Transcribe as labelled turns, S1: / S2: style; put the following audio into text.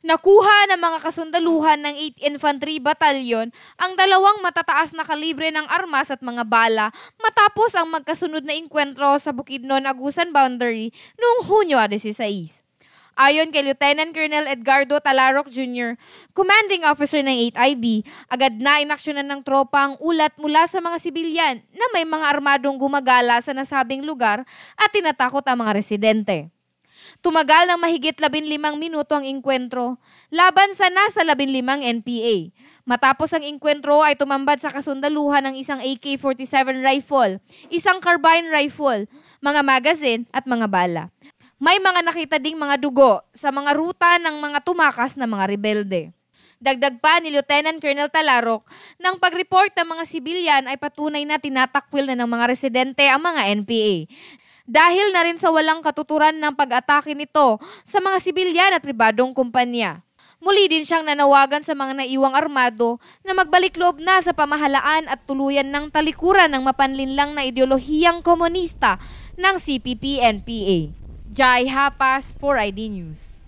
S1: Nakuha ng mga kasundaluhan ng 8th Infantry Battalion ang dalawang matataas na kalibre ng armas at mga bala matapos ang magkasunod na inkwentro sa Bukidnon-Agusan boundary noong Hunyo 16. Ayon kay Lieutenant Colonel Edgardo Talarok Jr., commanding officer ng 8IB, agad na inaksyonan ng tropa ang ulat mula sa mga sibilyan na may mga armadong gumagala sa nasabing lugar at tinatakot ang mga residente. Tumagal ng mahigit 15 minuto ang inkwentro laban sa nasa 15 NPA. Matapos ang inkwentro ay tumambad sa kasundaluhan ng isang AK-47 rifle, isang carbine rifle, mga magazine at mga bala. May mga nakita ding mga dugo sa mga ruta ng mga tumakas na mga rebelde. Dagdag pa ni Lieutenant Colonel Talarok, nang pag-report ng mga sibilyan ay patunay na tinatakwil na ng mga residente ang mga NPA dahil na rin sa walang katuturan ng pag-atake nito sa mga sibilyan at pribadong kumpanya. Muli din siyang nanawagan sa mga naiwang armado na magbalik loob na sa pamahalaan at tuluyan ng talikuran ng mapanlinlang na ideolohiyang komunista ng CPP-NPA. Jai Hapas for ID News.